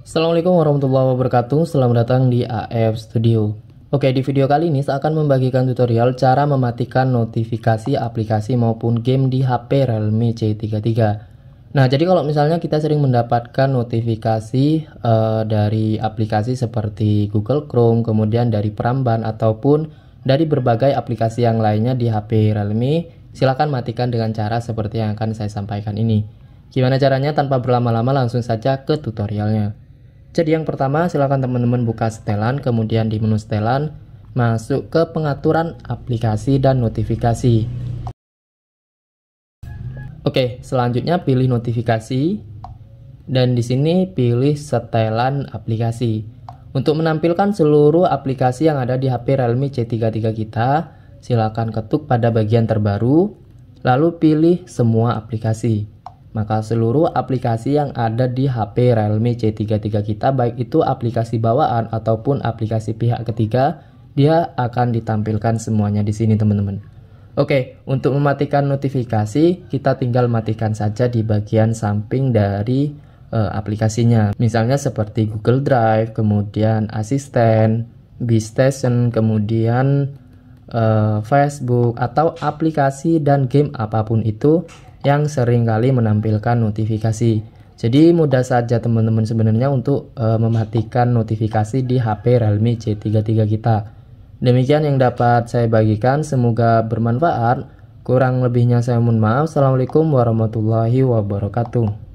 Assalamualaikum warahmatullahi wabarakatuh, selamat datang di AF Studio Oke, di video kali ini saya akan membagikan tutorial cara mematikan notifikasi aplikasi maupun game di HP Realme C33 Nah, jadi kalau misalnya kita sering mendapatkan notifikasi uh, dari aplikasi seperti Google Chrome, kemudian dari Peramban, ataupun dari berbagai aplikasi yang lainnya di HP Realme, silahkan matikan dengan cara seperti yang akan saya sampaikan ini. Gimana caranya tanpa berlama-lama langsung saja ke tutorialnya. Jadi yang pertama silakan teman-teman buka setelan, kemudian di menu setelan masuk ke pengaturan aplikasi dan notifikasi. Oke, selanjutnya pilih notifikasi dan di sini pilih setelan aplikasi. Untuk menampilkan seluruh aplikasi yang ada di HP Realme C33 kita, silakan ketuk pada bagian terbaru, lalu pilih semua aplikasi. Maka seluruh aplikasi yang ada di HP Realme C33 kita baik itu aplikasi bawaan ataupun aplikasi pihak ketiga dia akan ditampilkan semuanya di sini teman-teman. Oke, untuk mematikan notifikasi kita tinggal matikan saja di bagian samping dari uh, aplikasinya. Misalnya seperti Google Drive, kemudian Asisten, Station, kemudian eh, Facebook atau aplikasi dan game apapun itu yang sering kali menampilkan notifikasi. Jadi mudah saja teman-teman sebenarnya untuk e, mematikan notifikasi di HP Realme C33 kita. Demikian yang dapat saya bagikan, semoga bermanfaat. Kurang lebihnya saya mohon maaf. Assalamualaikum warahmatullahi wabarakatuh.